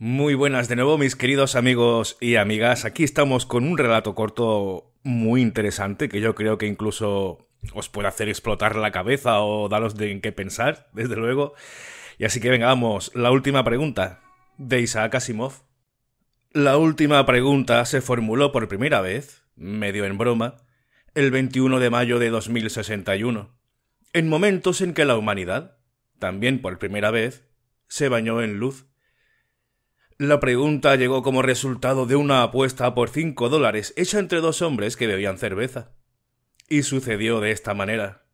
Muy buenas de nuevo mis queridos amigos y amigas, aquí estamos con un relato corto muy interesante que yo creo que incluso os puede hacer explotar la cabeza o daros de en qué pensar, desde luego. Y así que vengamos la última pregunta de Isaac Asimov. La última pregunta se formuló por primera vez, medio en broma, el 21 de mayo de 2061, en momentos en que la humanidad, también por primera vez, se bañó en luz la pregunta llegó como resultado de una apuesta por cinco dólares hecha entre dos hombres que bebían cerveza. Y sucedió de esta manera.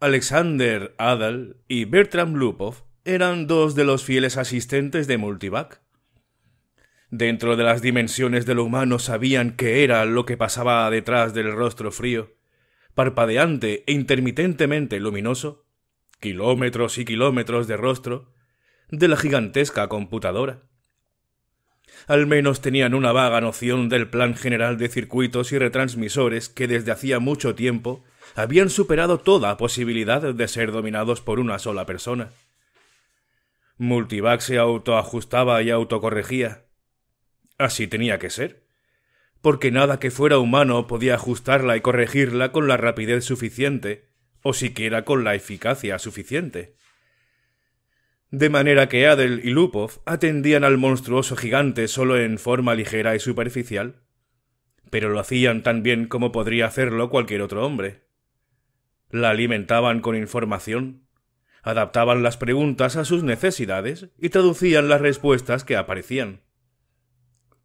Alexander Adal y Bertram Lupov eran dos de los fieles asistentes de Multivac. Dentro de las dimensiones de lo humano sabían qué era lo que pasaba detrás del rostro frío, parpadeante e intermitentemente luminoso, kilómetros y kilómetros de rostro, de la gigantesca computadora. Al menos tenían una vaga noción del plan general de circuitos y retransmisores que desde hacía mucho tiempo habían superado toda posibilidad de ser dominados por una sola persona. Multivax se autoajustaba y autocorregía. Así tenía que ser, porque nada que fuera humano podía ajustarla y corregirla con la rapidez suficiente, o siquiera con la eficacia suficiente. De manera que Adel y Lupov atendían al monstruoso gigante solo en forma ligera y superficial, pero lo hacían tan bien como podría hacerlo cualquier otro hombre. La alimentaban con información, adaptaban las preguntas a sus necesidades y traducían las respuestas que aparecían.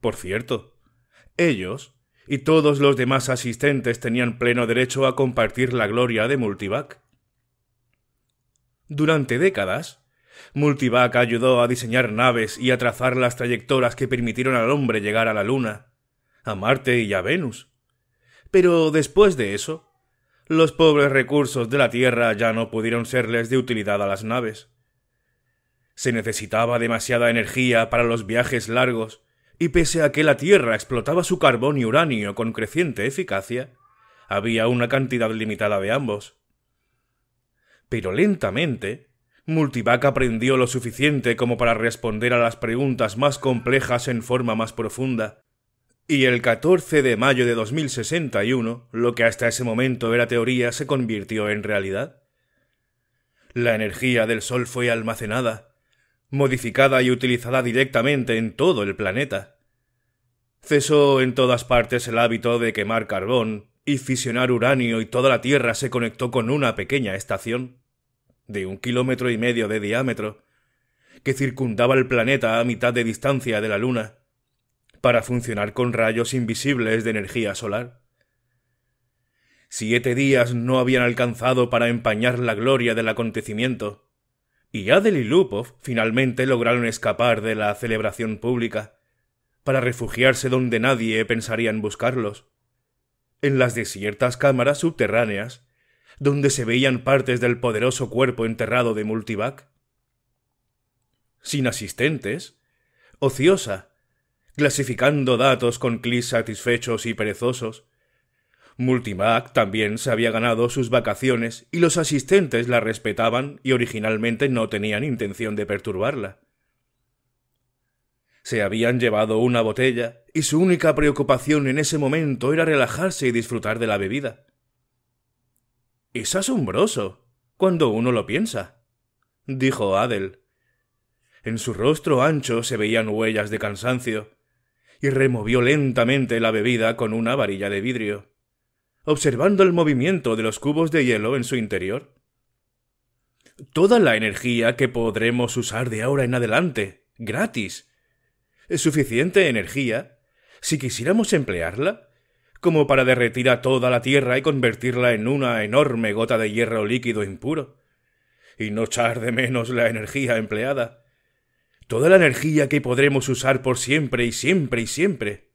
Por cierto, ellos y todos los demás asistentes tenían pleno derecho a compartir la gloria de Multivac. Durante décadas, Multivac ayudó a diseñar naves y a trazar las trayectoras que permitieron al hombre llegar a la Luna, a Marte y a Venus. Pero después de eso, los pobres recursos de la Tierra ya no pudieron serles de utilidad a las naves. Se necesitaba demasiada energía para los viajes largos, y pese a que la Tierra explotaba su carbón y uranio con creciente eficacia, había una cantidad limitada de ambos. Pero lentamente, Multivac aprendió lo suficiente como para responder a las preguntas más complejas en forma más profunda. Y el 14 de mayo de 2061, lo que hasta ese momento era teoría se convirtió en realidad. La energía del Sol fue almacenada, modificada y utilizada directamente en todo el planeta. Cesó en todas partes el hábito de quemar carbón y fisionar uranio y toda la Tierra se conectó con una pequeña estación de un kilómetro y medio de diámetro, que circundaba el planeta a mitad de distancia de la Luna, para funcionar con rayos invisibles de energía solar. Siete días no habían alcanzado para empañar la gloria del acontecimiento, y Adel y Lupov finalmente lograron escapar de la celebración pública, para refugiarse donde nadie pensaría en buscarlos, en las desiertas cámaras subterráneas donde se veían partes del poderoso cuerpo enterrado de Multivac. Sin asistentes, ociosa, clasificando datos con clics satisfechos y perezosos. Multivac también se había ganado sus vacaciones y los asistentes la respetaban y originalmente no tenían intención de perturbarla. Se habían llevado una botella y su única preocupación en ese momento era relajarse y disfrutar de la bebida. Es asombroso, cuando uno lo piensa, dijo Adel. En su rostro ancho se veían huellas de cansancio, y removió lentamente la bebida con una varilla de vidrio, observando el movimiento de los cubos de hielo en su interior. Toda la energía que podremos usar de ahora en adelante, gratis. es Suficiente energía, si quisiéramos emplearla, como para derretir a toda la tierra y convertirla en una enorme gota de hierro líquido impuro, y no echar de menos la energía empleada, toda la energía que podremos usar por siempre y siempre y siempre.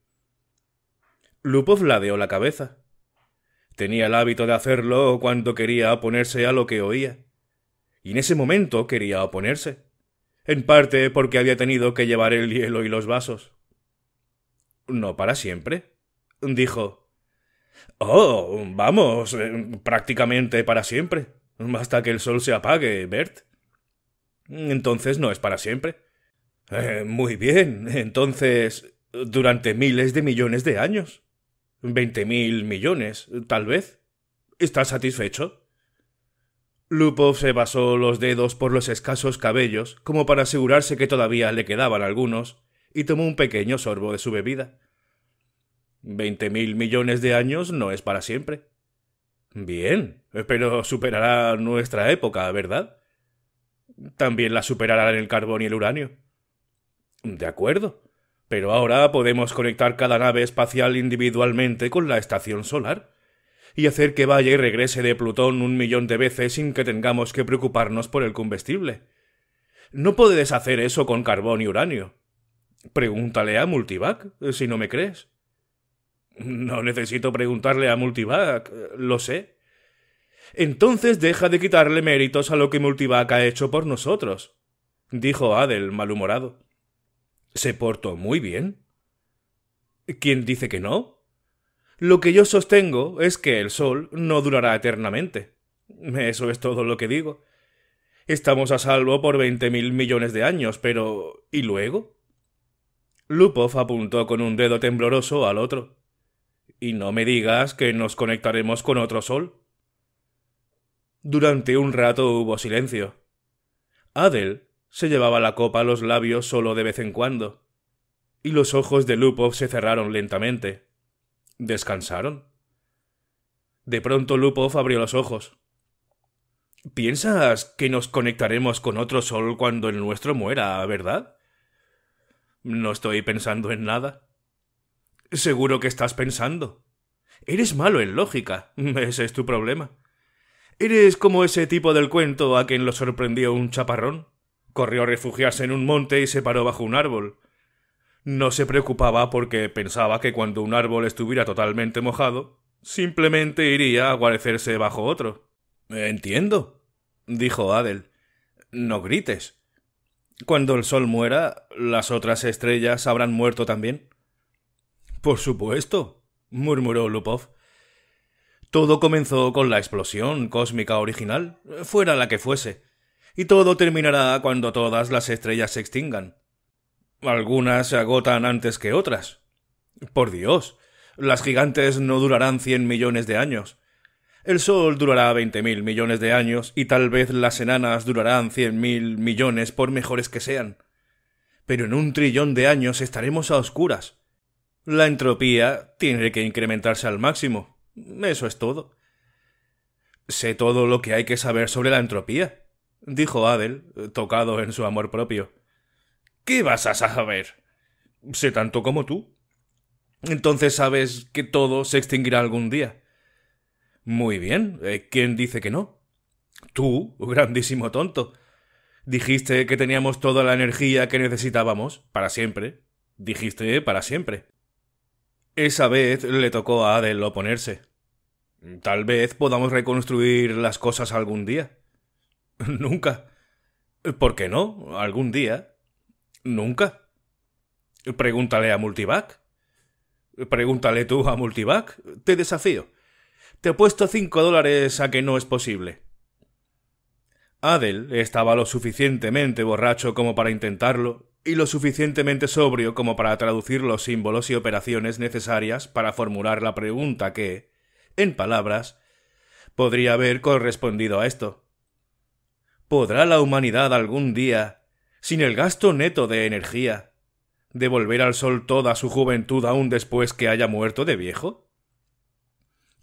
Lupov ladeó la cabeza. Tenía el hábito de hacerlo cuando quería oponerse a lo que oía. Y en ese momento quería oponerse. En parte porque había tenido que llevar el hielo y los vasos. No para siempre, dijo Oh, vamos, eh, prácticamente para siempre, hasta que el sol se apague, Bert. Entonces no es para siempre. Eh, muy bien, entonces durante miles de millones de años. Veinte mil millones, tal vez. ¿Estás satisfecho? Lupov se pasó los dedos por los escasos cabellos, como para asegurarse que todavía le quedaban algunos, y tomó un pequeño sorbo de su bebida. Veinte mil millones de años no es para siempre. Bien, pero superará nuestra época, ¿verdad? También la superarán el carbón y el uranio. De acuerdo, pero ahora podemos conectar cada nave espacial individualmente con la estación solar y hacer que vaya y regrese de Plutón un millón de veces sin que tengamos que preocuparnos por el combustible. No puedes hacer eso con carbón y uranio. Pregúntale a Multivac, si no me crees. No necesito preguntarle a Multivac, lo sé. Entonces deja de quitarle méritos a lo que Multivac ha hecho por nosotros, dijo Adel, malhumorado. Se portó muy bien. ¿Quién dice que no? Lo que yo sostengo es que el sol no durará eternamente. Eso es todo lo que digo. Estamos a salvo por veinte mil millones de años, pero ¿y luego? Lupov apuntó con un dedo tembloroso al otro. Y no me digas que nos conectaremos con otro sol. Durante un rato hubo silencio. Adel se llevaba la copa a los labios solo de vez en cuando, y los ojos de Lupov se cerraron lentamente. ¿Descansaron? De pronto Lupov abrió los ojos. ¿Piensas que nos conectaremos con otro sol cuando el nuestro muera, verdad? No estoy pensando en nada. Seguro que estás pensando. Eres malo en lógica. Ese es tu problema. Eres como ese tipo del cuento a quien lo sorprendió un chaparrón. Corrió a refugiarse en un monte y se paró bajo un árbol. No se preocupaba porque pensaba que cuando un árbol estuviera totalmente mojado, simplemente iría a guarecerse bajo otro. Entiendo, dijo Adel. No grites. Cuando el sol muera, las otras estrellas habrán muerto también. Por supuesto, murmuró Lupov. Todo comenzó con la explosión cósmica original, fuera la que fuese, y todo terminará cuando todas las estrellas se extingan. Algunas se agotan antes que otras. Por Dios, las gigantes no durarán cien millones de años. El Sol durará veinte mil millones de años y tal vez las enanas durarán cien mil millones por mejores que sean. Pero en un trillón de años estaremos a oscuras. La entropía tiene que incrementarse al máximo. Eso es todo. Sé todo lo que hay que saber sobre la entropía, dijo Adel, tocado en su amor propio. ¿Qué vas a saber? Sé tanto como tú. Entonces sabes que todo se extinguirá algún día. Muy bien, eh, ¿quién dice que no? Tú, grandísimo tonto. Dijiste que teníamos toda la energía que necesitábamos, para siempre. Dijiste para siempre. Esa vez le tocó a Adel oponerse. Tal vez podamos reconstruir las cosas algún día. Nunca. ¿Por qué no? ¿Algún día? Nunca. Pregúntale a Multivac. Pregúntale tú a Multivac. Te desafío. Te he puesto cinco dólares a que no es posible. Adel estaba lo suficientemente borracho como para intentarlo, y lo suficientemente sobrio como para traducir los símbolos y operaciones necesarias para formular la pregunta que, en palabras, podría haber correspondido a esto. ¿Podrá la humanidad algún día, sin el gasto neto de energía, devolver al sol toda su juventud aún después que haya muerto de viejo?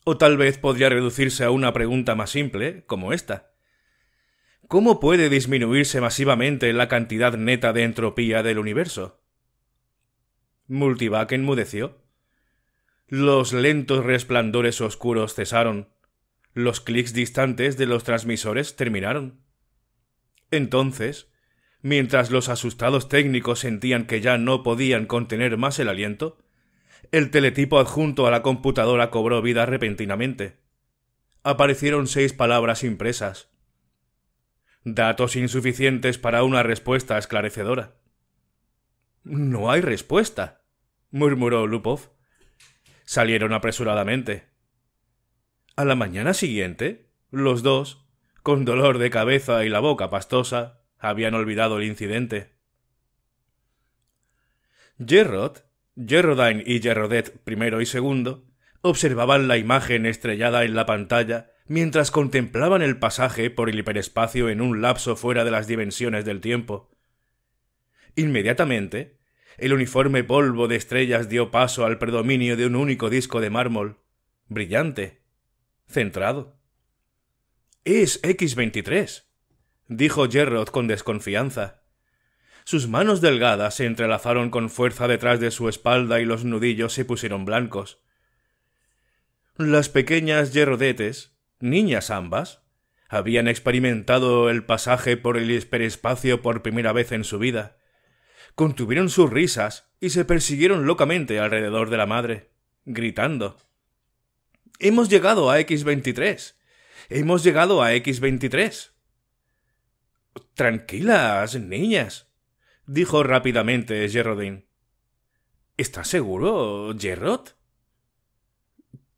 O tal vez podría reducirse a una pregunta más simple, como esta. ¿Cómo puede disminuirse masivamente la cantidad neta de entropía del universo? Multivac enmudeció. Los lentos resplandores oscuros cesaron. Los clics distantes de los transmisores terminaron. Entonces, mientras los asustados técnicos sentían que ya no podían contener más el aliento, el teletipo adjunto a la computadora cobró vida repentinamente. Aparecieron seis palabras impresas, Datos insuficientes para una respuesta esclarecedora. No hay respuesta, murmuró Lupov. Salieron apresuradamente. A la mañana siguiente, los dos, con dolor de cabeza y la boca pastosa, habían olvidado el incidente. Gerrod, Gerrodine y Gerrodet primero y segundo, observaban la imagen estrellada en la pantalla mientras contemplaban el pasaje por el hiperespacio en un lapso fuera de las dimensiones del tiempo. Inmediatamente, el uniforme polvo de estrellas dio paso al predominio de un único disco de mármol, brillante, centrado. Es X-23, dijo Gerrod con desconfianza. Sus manos delgadas se entrelazaron con fuerza detrás de su espalda y los nudillos se pusieron blancos. Las pequeñas Jerrodetes niñas ambas, habían experimentado el pasaje por el hiperespacio por primera vez en su vida. Contuvieron sus risas y se persiguieron locamente alrededor de la madre, gritando. Hemos llegado a X-23. Hemos llegado a X-23. Tranquilas, niñas, dijo rápidamente Gerrodin. ¿Estás seguro, Gerrod?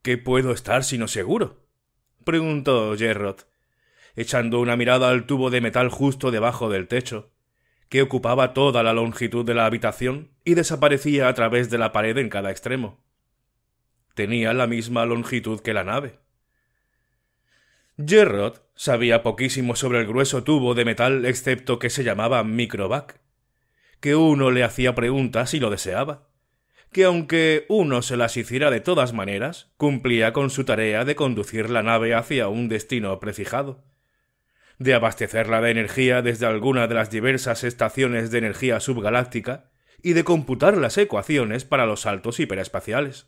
¿Qué puedo estar sino seguro? preguntó Gerrod, echando una mirada al tubo de metal justo debajo del techo, que ocupaba toda la longitud de la habitación y desaparecía a través de la pared en cada extremo. Tenía la misma longitud que la nave. Gerrod sabía poquísimo sobre el grueso tubo de metal excepto que se llamaba microvac, que uno le hacía preguntas si lo deseaba que aunque uno se las hiciera de todas maneras, cumplía con su tarea de conducir la nave hacia un destino prefijado, de abastecerla de energía desde alguna de las diversas estaciones de energía subgaláctica y de computar las ecuaciones para los saltos hiperespaciales.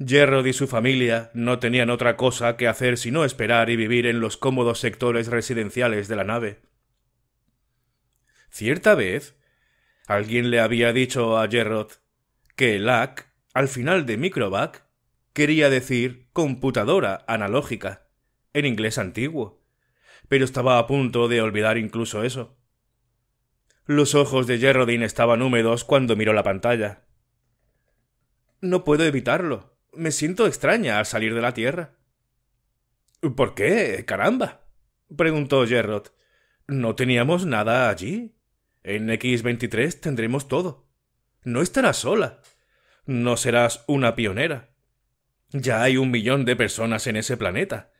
Gerrod y su familia no tenían otra cosa que hacer sino esperar y vivir en los cómodos sectores residenciales de la nave. Cierta vez, Alguien le había dicho a Gerrod que LAC, al final de microvac quería decir computadora analógica, en inglés antiguo, pero estaba a punto de olvidar incluso eso. Los ojos de Gerrodin estaban húmedos cuando miró la pantalla. No puedo evitarlo. Me siento extraña al salir de la Tierra. ¿Por qué? Caramba. preguntó Gerrod. No teníamos nada allí. En X23 tendremos todo. No estarás sola. No serás una pionera. Ya hay un millón de personas en ese planeta.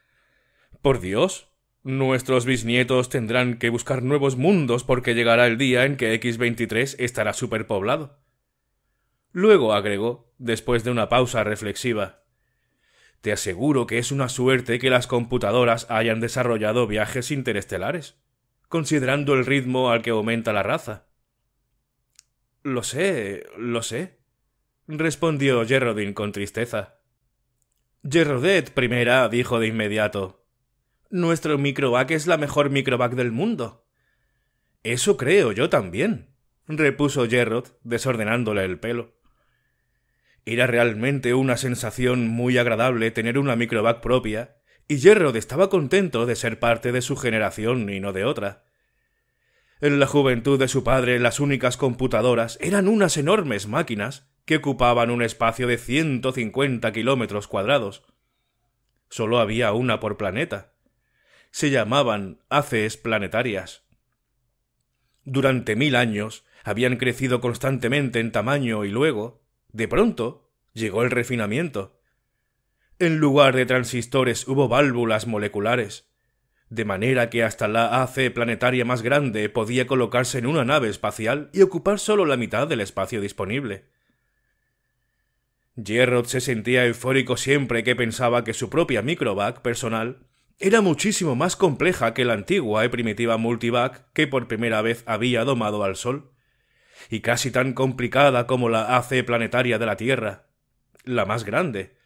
Por Dios, nuestros bisnietos tendrán que buscar nuevos mundos porque llegará el día en que X23 estará superpoblado. Luego agregó, después de una pausa reflexiva, Te aseguro que es una suerte que las computadoras hayan desarrollado viajes interestelares considerando el ritmo al que aumenta la raza. Lo sé, lo sé, respondió Gerrodin con tristeza. Gerrodet primera dijo de inmediato. Nuestro microvac es la mejor microvac del mundo. Eso creo yo también, repuso Gerrod, desordenándole el pelo. Era realmente una sensación muy agradable tener una microvac propia y Gerrod estaba contento de ser parte de su generación y no de otra. En la juventud de su padre las únicas computadoras eran unas enormes máquinas que ocupaban un espacio de 150 kilómetros cuadrados. Solo había una por planeta. Se llamaban haces planetarias. Durante mil años habían crecido constantemente en tamaño y luego, de pronto, llegó el refinamiento. En lugar de transistores hubo válvulas moleculares, de manera que hasta la AC planetaria más grande podía colocarse en una nave espacial y ocupar solo la mitad del espacio disponible. Gerrod se sentía eufórico siempre que pensaba que su propia microvac personal era muchísimo más compleja que la antigua y primitiva multivac que por primera vez había domado al Sol, y casi tan complicada como la AC planetaria de la Tierra, la más grande,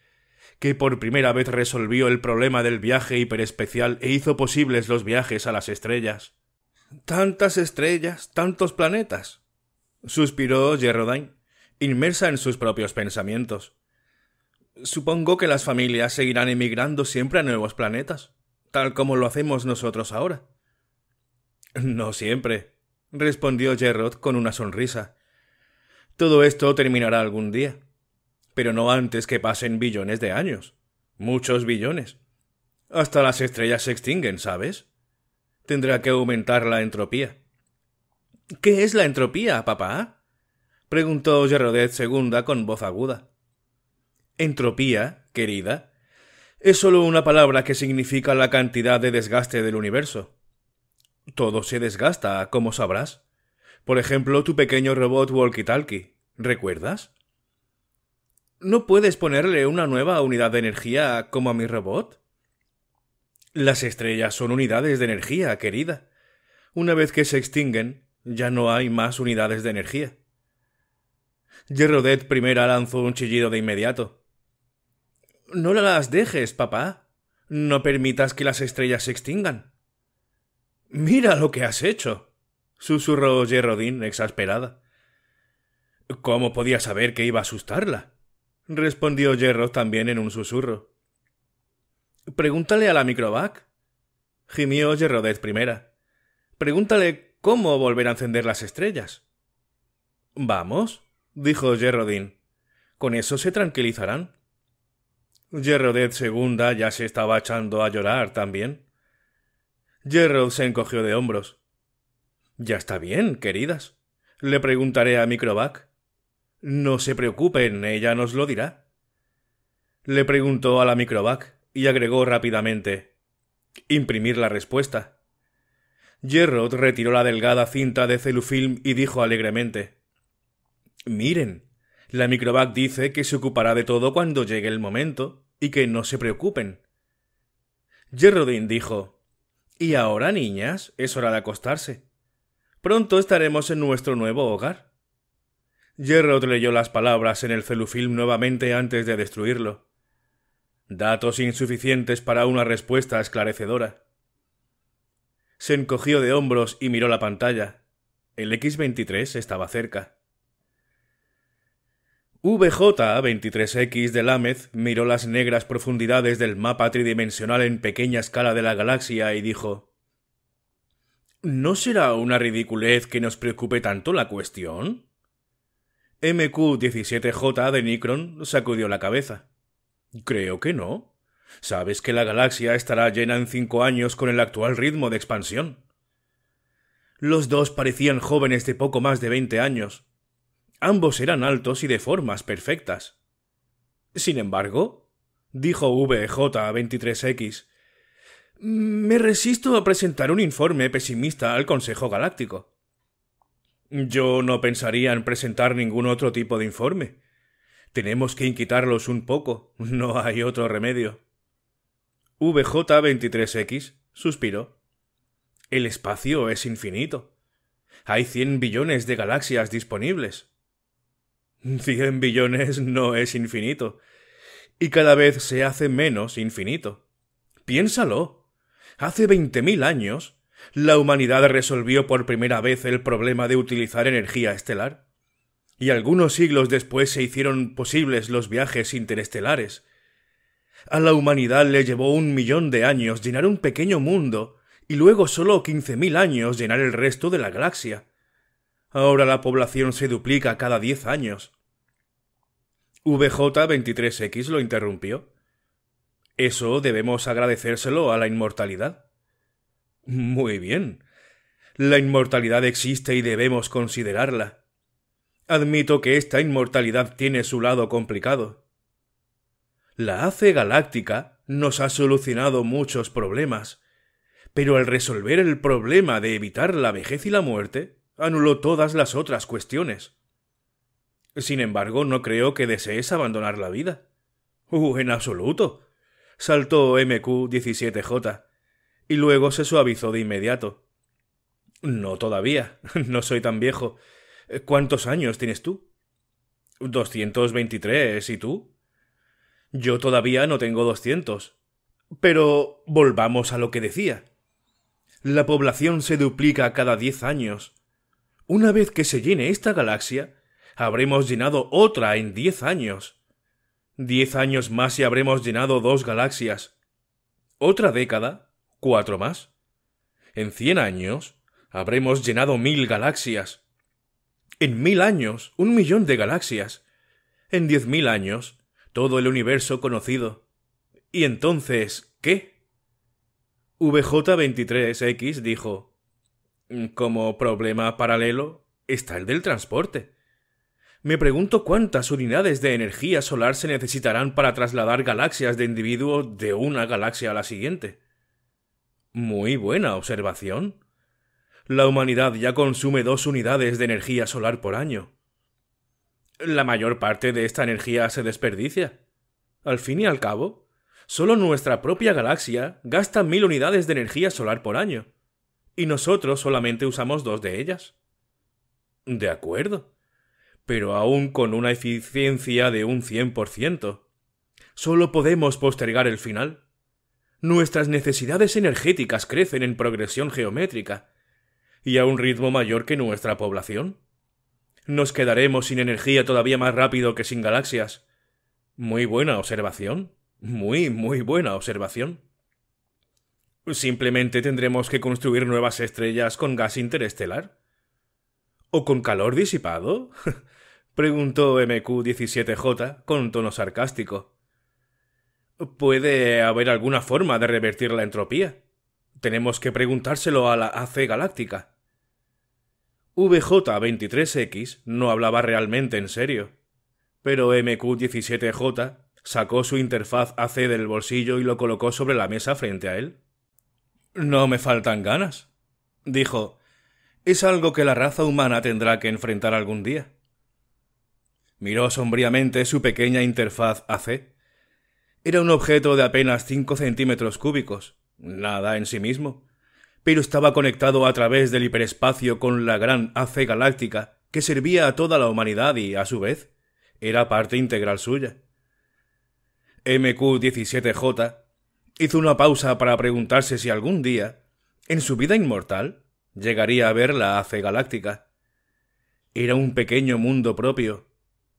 que por primera vez resolvió el problema del viaje hiperespecial e hizo posibles los viajes a las estrellas. Tantas estrellas, tantos planetas. suspiró Gerrodine, inmersa en sus propios pensamientos. Supongo que las familias seguirán emigrando siempre a nuevos planetas, tal como lo hacemos nosotros ahora. No siempre, respondió Gerrod con una sonrisa. Todo esto terminará algún día pero no antes que pasen billones de años. Muchos billones. Hasta las estrellas se extinguen, ¿sabes? Tendrá que aumentar la entropía. ¿Qué es la entropía, papá? preguntó Gerodet II con voz aguda. Entropía, querida, es solo una palabra que significa la cantidad de desgaste del universo. Todo se desgasta, como sabrás. Por ejemplo, tu pequeño robot walkie-talkie. ¿Recuerdas? ¿No puedes ponerle una nueva unidad de energía como a mi robot? Las estrellas son unidades de energía, querida. Una vez que se extinguen, ya no hay más unidades de energía. Gerrodet primera lanzó un chillido de inmediato. No las dejes, papá. No permitas que las estrellas se extingan. Mira lo que has hecho. susurró Gerrodin, exasperada. ¿Cómo podía saber que iba a asustarla? respondió yerro también en un susurro. Pregúntale a la microvac, gimió Jerrodez primera. Pregúntale cómo volver a encender las estrellas. Vamos, dijo Jerrodin Con eso se tranquilizarán. Jerrodez segunda ya se estaba echando a llorar también. Jerrod se encogió de hombros. Ya está bien, queridas. Le preguntaré a Microvac. No se preocupen, ella nos lo dirá. Le preguntó a la microvac y agregó rápidamente imprimir la respuesta. Gerrod retiró la delgada cinta de celufilm y dijo alegremente Miren, la microvac dice que se ocupará de todo cuando llegue el momento y que no se preocupen. Gerrodin dijo Y ahora, niñas, es hora de acostarse. Pronto estaremos en nuestro nuevo hogar. Jerrod leyó las palabras en el celufilm nuevamente antes de destruirlo. Datos insuficientes para una respuesta esclarecedora. Se encogió de hombros y miró la pantalla. El X-23 estaba cerca. VJ-23X de Lámez miró las negras profundidades del mapa tridimensional en pequeña escala de la galaxia y dijo ¿No será una ridiculez que nos preocupe tanto la cuestión? MQ-17J de Nikron sacudió la cabeza. Creo que no. Sabes que la galaxia estará llena en cinco años con el actual ritmo de expansión. Los dos parecían jóvenes de poco más de veinte años. Ambos eran altos y de formas perfectas. Sin embargo, dijo VJ-23X, me resisto a presentar un informe pesimista al Consejo Galáctico. Yo no pensaría en presentar ningún otro tipo de informe. Tenemos que inquitarlos un poco. No hay otro remedio. VJ23X suspiró. El espacio es infinito. Hay cien billones de galaxias disponibles. Cien billones no es infinito. Y cada vez se hace menos infinito. Piénsalo. Hace veinte mil años la humanidad resolvió por primera vez el problema de utilizar energía estelar. Y algunos siglos después se hicieron posibles los viajes interestelares. A la humanidad le llevó un millón de años llenar un pequeño mundo y luego solo quince mil años llenar el resto de la galaxia. Ahora la población se duplica cada diez años. VJ23X lo interrumpió. Eso debemos agradecérselo a la inmortalidad. Muy bien. La inmortalidad existe y debemos considerarla. Admito que esta inmortalidad tiene su lado complicado. La hace galáctica nos ha solucionado muchos problemas, pero al resolver el problema de evitar la vejez y la muerte, anuló todas las otras cuestiones. Sin embargo, no creo que desees abandonar la vida. Uh, en absoluto. Saltó MQ-17J y luego se suavizó de inmediato. No todavía, no soy tan viejo. Eh, ¿Cuántos años tienes tú? 223, ¿y tú? Yo todavía no tengo 200. Pero volvamos a lo que decía. La población se duplica cada diez años. Una vez que se llene esta galaxia, habremos llenado otra en diez años. diez años más y habremos llenado dos galaxias. Otra década cuatro más. En cien años habremos llenado mil galaxias. En mil años, un millón de galaxias. En diez mil años, todo el universo conocido. ¿Y entonces qué? VJ23X dijo Como problema paralelo está el del transporte. Me pregunto cuántas unidades de energía solar se necesitarán para trasladar galaxias de individuo de una galaxia a la siguiente. Muy buena observación. La humanidad ya consume dos unidades de energía solar por año. La mayor parte de esta energía se desperdicia. Al fin y al cabo, solo nuestra propia galaxia gasta mil unidades de energía solar por año, y nosotros solamente usamos dos de ellas. De acuerdo, pero aún con una eficiencia de un 100%. Solo podemos postergar el final nuestras necesidades energéticas crecen en progresión geométrica y a un ritmo mayor que nuestra población. Nos quedaremos sin energía todavía más rápido que sin galaxias. Muy buena observación. Muy, muy buena observación. Simplemente tendremos que construir nuevas estrellas con gas interestelar. ¿O con calor disipado? preguntó MQ-17J con tono sarcástico. Puede haber alguna forma de revertir la entropía. Tenemos que preguntárselo a la AC Galáctica. VJ-23X no hablaba realmente en serio, pero MQ-17J sacó su interfaz AC del bolsillo y lo colocó sobre la mesa frente a él. No me faltan ganas, dijo. Es algo que la raza humana tendrá que enfrentar algún día. Miró sombríamente su pequeña interfaz AC. Era un objeto de apenas 5 centímetros cúbicos, nada en sí mismo, pero estaba conectado a través del hiperespacio con la gran Ace galáctica que servía a toda la humanidad y, a su vez, era parte integral suya. MQ-17J hizo una pausa para preguntarse si algún día, en su vida inmortal, llegaría a ver la Ace galáctica. Era un pequeño mundo propio,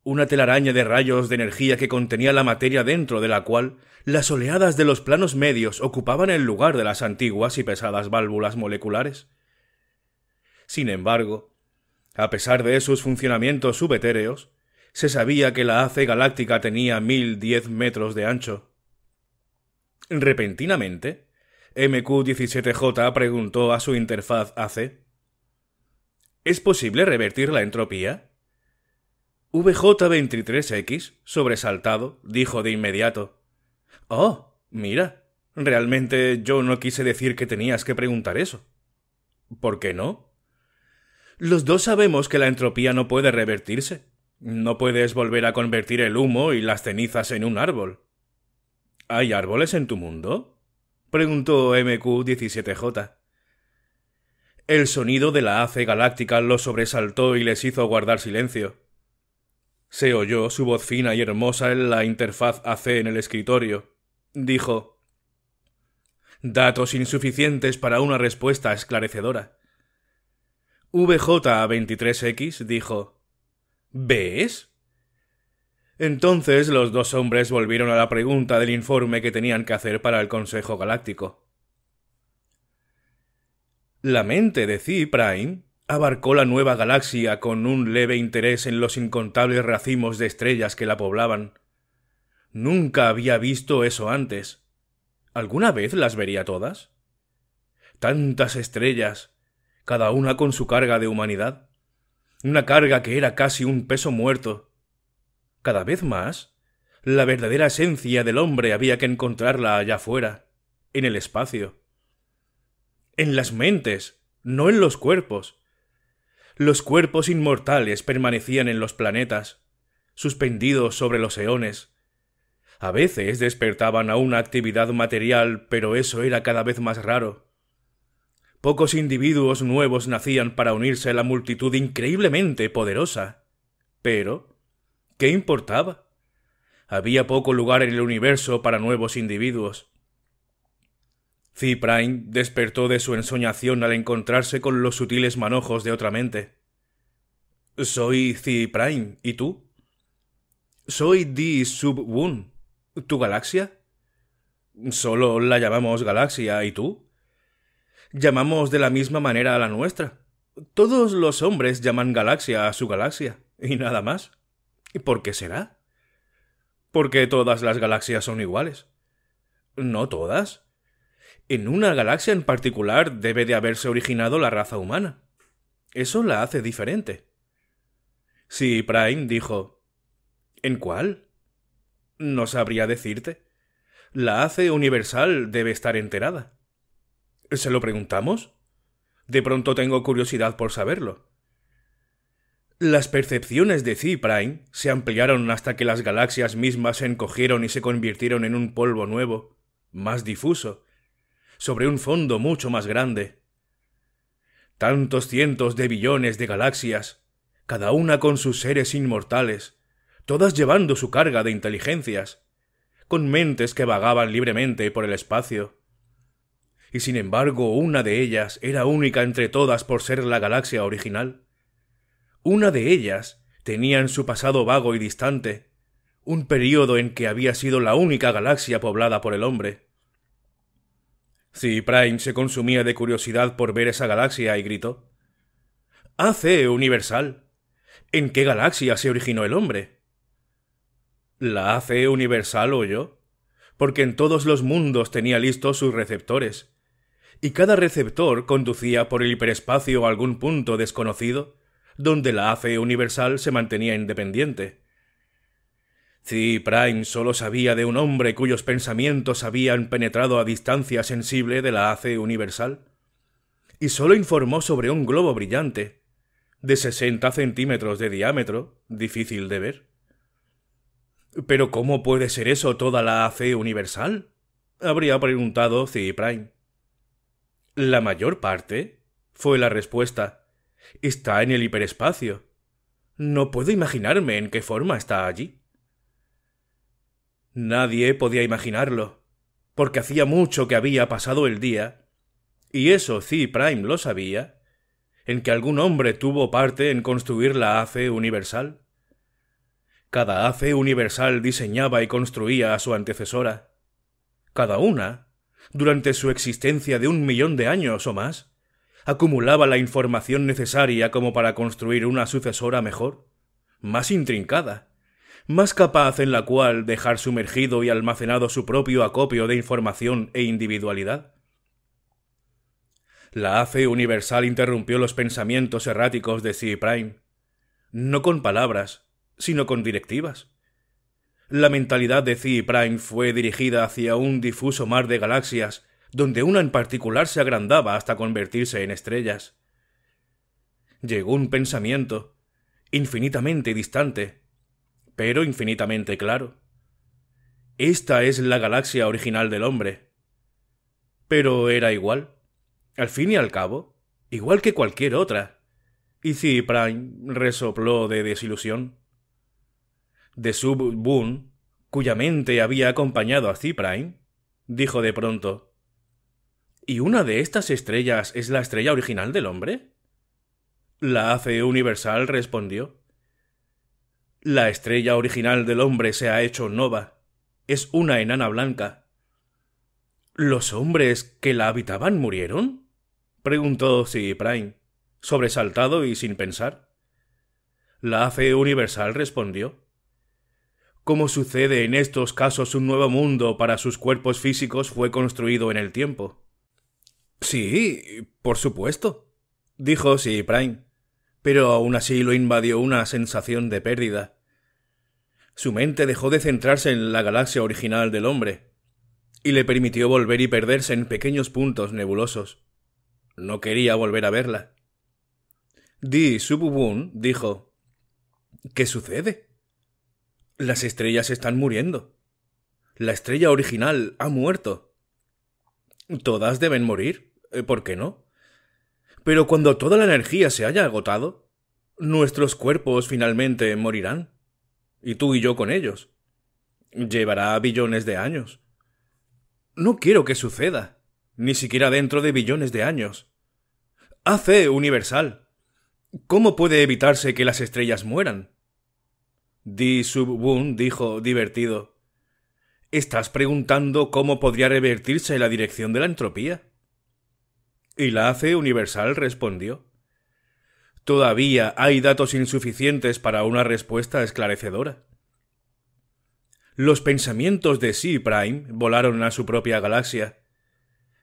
una telaraña de rayos de energía que contenía la materia dentro de la cual las oleadas de los planos medios ocupaban el lugar de las antiguas y pesadas válvulas moleculares. Sin embargo, a pesar de sus funcionamientos subetéreos, se sabía que la AC galáctica tenía mil diez metros de ancho. Repentinamente, MQ-17J preguntó a su interfaz AC: ¿Es posible revertir la entropía? VJ23X, sobresaltado, dijo de inmediato. Oh, mira, realmente yo no quise decir que tenías que preguntar eso. ¿Por qué no? Los dos sabemos que la entropía no puede revertirse. No puedes volver a convertir el humo y las cenizas en un árbol. ¿Hay árboles en tu mundo? preguntó MQ-17J. El sonido de la AC galáctica lo sobresaltó y les hizo guardar silencio. Se oyó su voz fina y hermosa en la interfaz AC en el escritorio. Dijo Datos insuficientes para una respuesta esclarecedora. VJ23X dijo ¿Ves? Entonces los dos hombres volvieron a la pregunta del informe que tenían que hacer para el Consejo Galáctico. La mente de abarcó la nueva galaxia con un leve interés en los incontables racimos de estrellas que la poblaban. Nunca había visto eso antes. ¿Alguna vez las vería todas? Tantas estrellas, cada una con su carga de humanidad. Una carga que era casi un peso muerto. Cada vez más, la verdadera esencia del hombre había que encontrarla allá afuera, en el espacio. En las mentes, no en los cuerpos. Los cuerpos inmortales permanecían en los planetas, suspendidos sobre los eones. A veces despertaban a una actividad material, pero eso era cada vez más raro. Pocos individuos nuevos nacían para unirse a la multitud increíblemente poderosa. Pero, ¿qué importaba? Había poco lugar en el universo para nuevos individuos. Prime despertó de su ensoñación al encontrarse con los sutiles manojos de otra mente. Soy Prime ¿y tú? Soy D Sub Woon. ¿Tu galaxia? Solo la llamamos galaxia, ¿y tú? Llamamos de la misma manera a la nuestra. Todos los hombres llaman galaxia a su galaxia, y nada más. ¿Y por qué será? Porque todas las galaxias son iguales. No todas. En una galaxia en particular debe de haberse originado la raza humana. Eso la hace diferente. sí, Prime dijo. ¿En cuál? No sabría decirte. La hace universal debe estar enterada. ¿Se lo preguntamos? De pronto tengo curiosidad por saberlo. Las percepciones de C-Prime se ampliaron hasta que las galaxias mismas se encogieron y se convirtieron en un polvo nuevo, más difuso, sobre un fondo mucho más grande. Tantos cientos de billones de galaxias, cada una con sus seres inmortales, todas llevando su carga de inteligencias, con mentes que vagaban libremente por el espacio. Y sin embargo, una de ellas era única entre todas por ser la galaxia original. Una de ellas tenía en su pasado vago y distante un período en que había sido la única galaxia poblada por el hombre. Prime se consumía de curiosidad por ver esa galaxia y gritó. AC e Universal. ¿En qué galaxia se originó el hombre? La AC e Universal yo? porque en todos los mundos tenía listos sus receptores, y cada receptor conducía por el hiperespacio a algún punto desconocido, donde la AC e Universal se mantenía independiente. C. Prime solo sabía de un hombre cuyos pensamientos habían penetrado a distancia sensible de la AC universal. Y solo informó sobre un globo brillante, de sesenta centímetros de diámetro, difícil de ver. Pero ¿cómo puede ser eso toda la AC universal? habría preguntado C. Prime. La mayor parte, fue la respuesta, está en el hiperespacio. No puedo imaginarme en qué forma está allí. Nadie podía imaginarlo, porque hacía mucho que había pasado el día, y eso C. Prime lo sabía, en que algún hombre tuvo parte en construir la A.C.E. universal. Cada A.C.E. universal diseñaba y construía a su antecesora. Cada una, durante su existencia de un millón de años o más, acumulaba la información necesaria como para construir una sucesora mejor, más intrincada, más capaz en la cual dejar sumergido y almacenado su propio acopio de información e individualidad? La hace universal interrumpió los pensamientos erráticos de C. Prime, no con palabras, sino con directivas. La mentalidad de C. Prime fue dirigida hacia un difuso mar de galaxias, donde una en particular se agrandaba hasta convertirse en estrellas. Llegó un pensamiento, infinitamente distante, pero infinitamente claro. Esta es la galaxia original del hombre. Pero era igual. Al fin y al cabo, igual que cualquier otra. Y Cyprine resopló de desilusión. De Sub Boon, cuya mente había acompañado a C dijo de pronto. ¿Y una de estas estrellas es la estrella original del hombre? La hace Universal respondió. La estrella original del hombre se ha hecho nova. Es una enana blanca. ¿Los hombres que la habitaban murieron? preguntó si Prime, sobresaltado y sin pensar. La fe universal respondió. Como sucede en estos casos, un nuevo mundo para sus cuerpos físicos fue construido en el tiempo. Sí, por supuesto, dijo si Prime, pero aún así lo invadió una sensación de pérdida. Su mente dejó de centrarse en la galaxia original del hombre, y le permitió volver y perderse en pequeños puntos nebulosos. No quería volver a verla. Di Sububun dijo ¿Qué sucede? Las estrellas están muriendo. La estrella original ha muerto. Todas deben morir. Eh, ¿Por qué no? Pero cuando toda la energía se haya agotado, nuestros cuerpos finalmente morirán y tú y yo con ellos. Llevará billones de años. No quiero que suceda, ni siquiera dentro de billones de años. Hace universal. ¿Cómo puede evitarse que las estrellas mueran? Di sub dijo, divertido. ¿Estás preguntando cómo podría revertirse la dirección de la entropía? Y la hace universal respondió. Todavía hay datos insuficientes para una respuesta esclarecedora. Los pensamientos de C Prime volaron a su propia galaxia.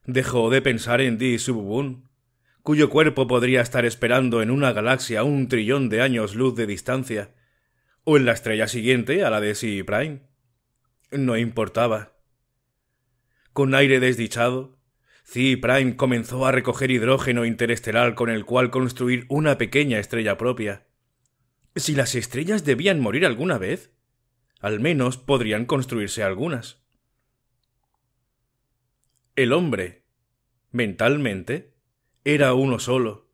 Dejó de pensar en D Sub cuyo cuerpo podría estar esperando en una galaxia un trillón de años luz de distancia, o en la estrella siguiente a la de C Prime. No importaba. Con aire desdichado, C Prime comenzó a recoger hidrógeno interestelar con el cual construir una pequeña estrella propia. Si las estrellas debían morir alguna vez, al menos podrían construirse algunas. El hombre, mentalmente, era uno solo,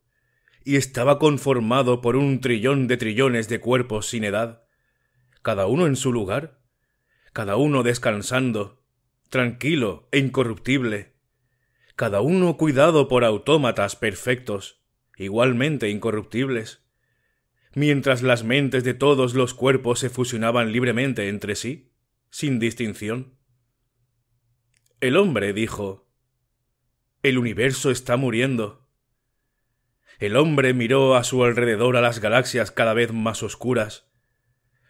y estaba conformado por un trillón de trillones de cuerpos sin edad, cada uno en su lugar, cada uno descansando, tranquilo e incorruptible, cada uno cuidado por autómatas perfectos, igualmente incorruptibles. Mientras las mentes de todos los cuerpos se fusionaban libremente entre sí, sin distinción. El hombre dijo, El universo está muriendo. El hombre miró a su alrededor a las galaxias cada vez más oscuras.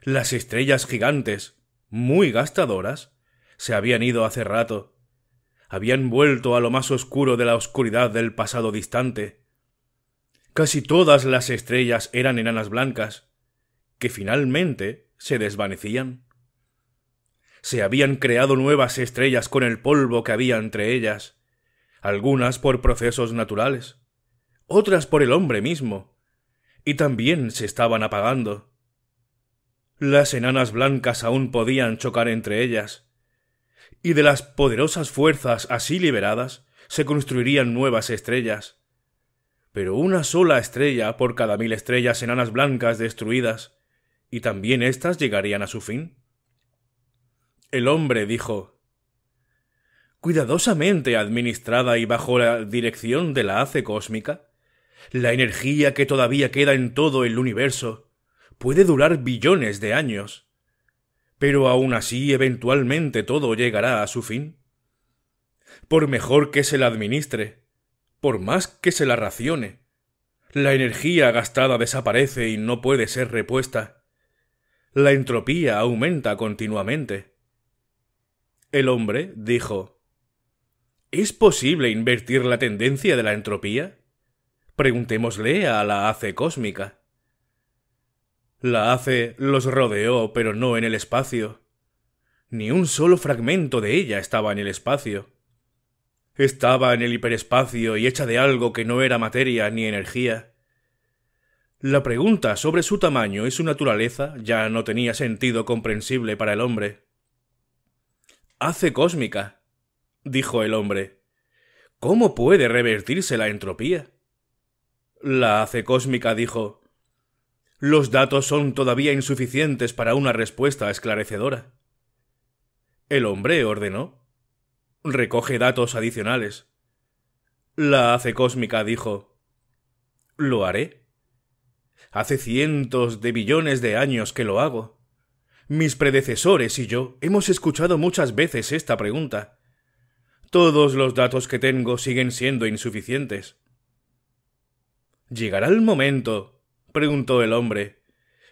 Las estrellas gigantes, muy gastadoras, se habían ido hace rato habían vuelto a lo más oscuro de la oscuridad del pasado distante. Casi todas las estrellas eran enanas blancas, que finalmente se desvanecían. Se habían creado nuevas estrellas con el polvo que había entre ellas, algunas por procesos naturales, otras por el hombre mismo, y también se estaban apagando. Las enanas blancas aún podían chocar entre ellas, y de las poderosas fuerzas así liberadas se construirían nuevas estrellas. Pero una sola estrella por cada mil estrellas enanas blancas destruidas, y también éstas llegarían a su fin. El hombre dijo Cuidadosamente administrada y bajo la dirección de la hace cósmica, la energía que todavía queda en todo el universo puede durar billones de años pero aún así eventualmente todo llegará a su fin. Por mejor que se la administre, por más que se la racione, la energía gastada desaparece y no puede ser repuesta. La entropía aumenta continuamente. El hombre dijo ¿Es posible invertir la tendencia de la entropía? Preguntémosle a la Hace cósmica. La hace los rodeó, pero no en el espacio. Ni un solo fragmento de ella estaba en el espacio. Estaba en el hiperespacio y hecha de algo que no era materia ni energía. La pregunta sobre su tamaño y su naturaleza ya no tenía sentido comprensible para el hombre. Hace cósmica, dijo el hombre. ¿Cómo puede revertirse la entropía? La hace cósmica dijo los datos son todavía insuficientes para una respuesta esclarecedora. El hombre ordenó. Recoge datos adicionales. La hace cósmica dijo. Lo haré. Hace cientos de billones de años que lo hago. Mis predecesores y yo hemos escuchado muchas veces esta pregunta. Todos los datos que tengo siguen siendo insuficientes. Llegará el momento, preguntó el hombre.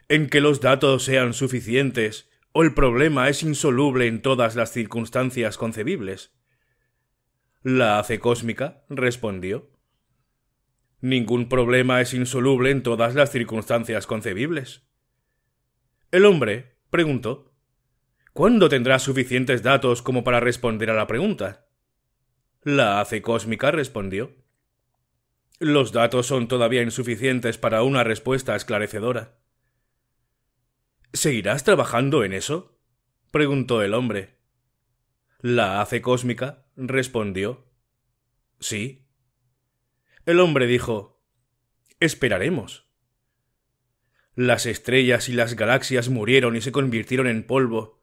En que los datos sean suficientes, o el problema es insoluble en todas las circunstancias concebibles. La hace cósmica respondió. Ningún problema es insoluble en todas las circunstancias concebibles. El hombre preguntó. ¿Cuándo tendrá suficientes datos como para responder a la pregunta? La hace cósmica respondió. Los datos son todavía insuficientes para una respuesta esclarecedora. ¿Seguirás trabajando en eso? preguntó el hombre. La hace cósmica respondió. Sí. El hombre dijo Esperaremos. Las estrellas y las galaxias murieron y se convirtieron en polvo,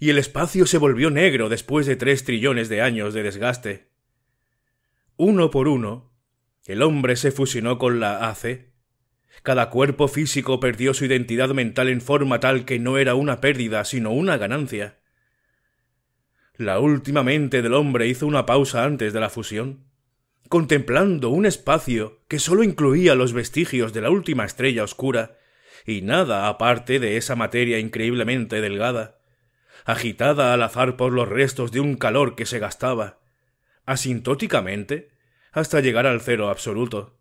y el espacio se volvió negro después de tres trillones de años de desgaste. Uno por uno, el hombre se fusionó con la AC. Cada cuerpo físico perdió su identidad mental en forma tal que no era una pérdida, sino una ganancia. La última mente del hombre hizo una pausa antes de la fusión, contemplando un espacio que sólo incluía los vestigios de la última estrella oscura y nada aparte de esa materia increíblemente delgada, agitada al azar por los restos de un calor que se gastaba. Asintóticamente, hasta llegar al cero absoluto.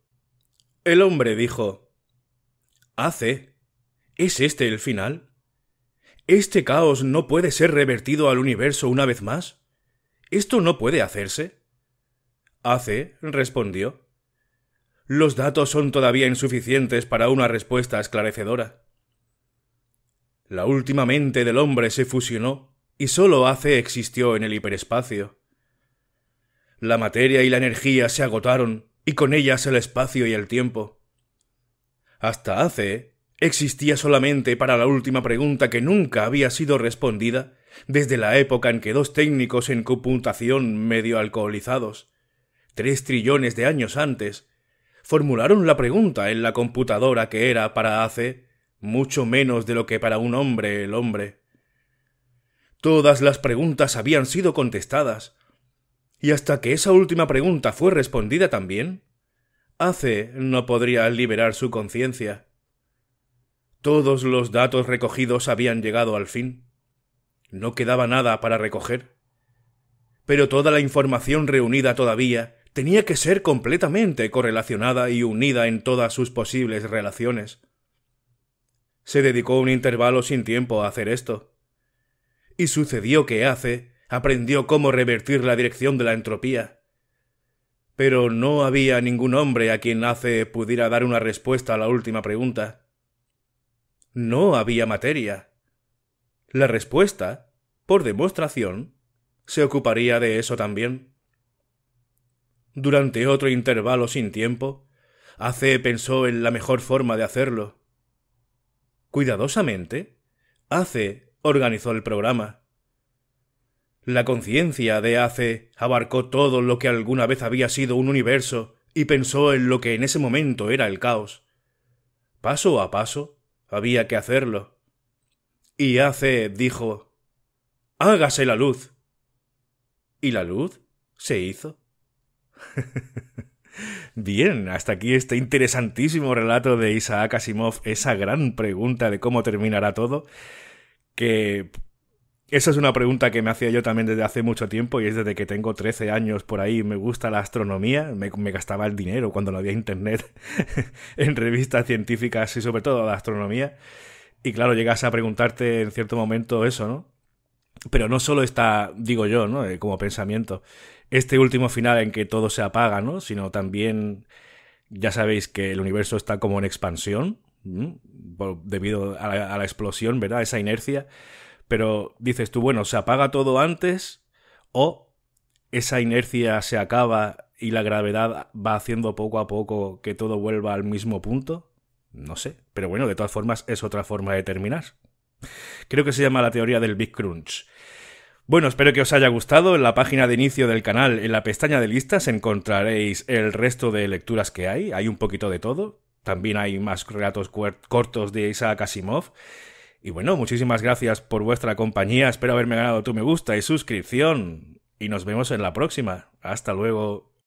El hombre dijo "Hace, ¿eh? ¿Es este el final? ¿Este caos no puede ser revertido al universo una vez más? ¿Esto no puede hacerse? Hace ¿eh?», respondió. Los datos son todavía insuficientes para una respuesta esclarecedora. La última mente del hombre se fusionó y sólo hace existió en el hiperespacio. La materia y la energía se agotaron, y con ellas el espacio y el tiempo. Hasta hace, existía solamente para la última pregunta que nunca había sido respondida desde la época en que dos técnicos en computación medio alcoholizados, tres trillones de años antes, formularon la pregunta en la computadora que era para hace mucho menos de lo que para un hombre el hombre. Todas las preguntas habían sido contestadas, y hasta que esa última pregunta fue respondida también, Ace no podría liberar su conciencia. Todos los datos recogidos habían llegado al fin. No quedaba nada para recoger. Pero toda la información reunida todavía tenía que ser completamente correlacionada y unida en todas sus posibles relaciones. Se dedicó un intervalo sin tiempo a hacer esto. Y sucedió que Ace aprendió cómo revertir la dirección de la entropía. Pero no había ningún hombre a quien Ace pudiera dar una respuesta a la última pregunta. No había materia. La respuesta, por demostración, se ocuparía de eso también. Durante otro intervalo sin tiempo, Ace pensó en la mejor forma de hacerlo. Cuidadosamente, Ace organizó el programa. La conciencia de Ace abarcó todo lo que alguna vez había sido un universo y pensó en lo que en ese momento era el caos. Paso a paso, había que hacerlo. Y Ace dijo Hágase la luz. Y la luz se hizo. Bien, hasta aquí este interesantísimo relato de Isaac Asimov, esa gran pregunta de cómo terminará todo, que esa es una pregunta que me hacía yo también desde hace mucho tiempo y es desde que tengo 13 años por ahí me gusta la astronomía, me, gastaba el dinero cuando no había internet en revistas científicas y sobre todo la astronomía. Y claro, llegas a preguntarte en cierto momento eso, ¿no? Pero no solo está, digo yo, ¿no? Eh, como pensamiento, este último final en que todo se apaga, ¿no? Sino también, ya sabéis que el universo está como en expansión, debido a la explosión, ¿verdad? Esa inercia pero dices tú, bueno, se apaga todo antes o esa inercia se acaba y la gravedad va haciendo poco a poco que todo vuelva al mismo punto. No sé, pero bueno, de todas formas es otra forma de terminar. Creo que se llama la teoría del Big Crunch. Bueno, espero que os haya gustado. En la página de inicio del canal, en la pestaña de listas, encontraréis el resto de lecturas que hay. Hay un poquito de todo. También hay más relatos cortos de Isaac Asimov. Y bueno, muchísimas gracias por vuestra compañía. Espero haberme ganado tu me gusta y suscripción. Y nos vemos en la próxima. Hasta luego.